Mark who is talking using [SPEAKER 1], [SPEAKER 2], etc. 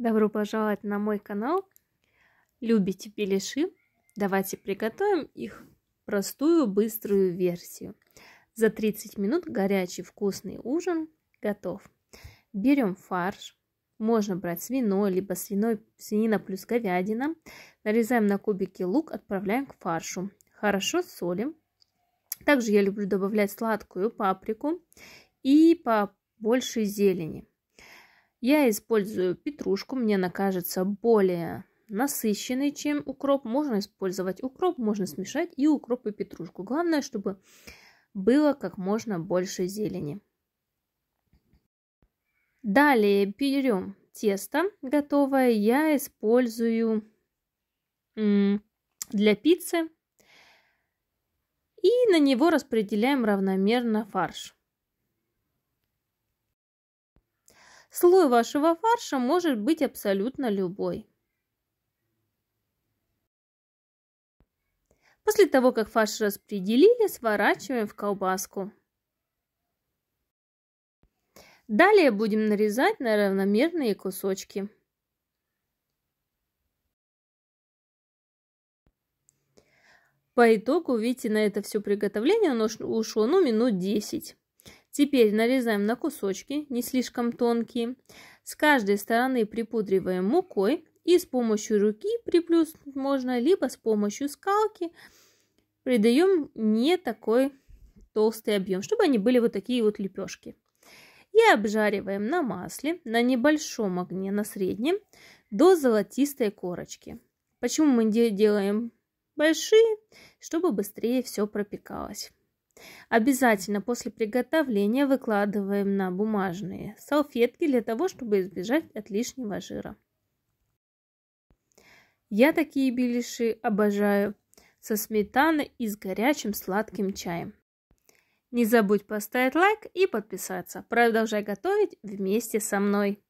[SPEAKER 1] Добро пожаловать на мой канал. Любите беляши? Давайте приготовим их простую быструю версию. За 30 минут горячий вкусный ужин готов. Берем фарш. Можно брать свиной, либо свиной, свинина плюс говядина. Нарезаем на кубики лук, отправляем к фаршу. Хорошо солим. Также я люблю добавлять сладкую паприку и побольше зелени. Я использую петрушку, мне она кажется более насыщенный, чем укроп. Можно использовать укроп, можно смешать и укроп, и петрушку. Главное, чтобы было как можно больше зелени. Далее берем тесто готовое. Я использую для пиццы. И на него распределяем равномерно фарш. Слой вашего фарша может быть абсолютно любой. После того, как фарш распределили, сворачиваем в колбаску. Далее будем нарезать на равномерные кусочки. По итогу, видите, на это все приготовление у нас ушло ну, минут 10. Теперь нарезаем на кусочки, не слишком тонкие. С каждой стороны припудриваем мукой и с помощью руки приплюс можно, либо с помощью скалки придаем не такой толстый объем, чтобы они были вот такие вот лепешки. И обжариваем на масле на небольшом огне, на среднем, до золотистой корочки. Почему мы делаем большие? Чтобы быстрее все пропекалось. Обязательно после приготовления выкладываем на бумажные салфетки для того, чтобы избежать от лишнего жира. Я такие беляши обожаю со сметаной и с горячим сладким чаем. Не забудь поставить лайк и подписаться. Продолжай готовить вместе со мной.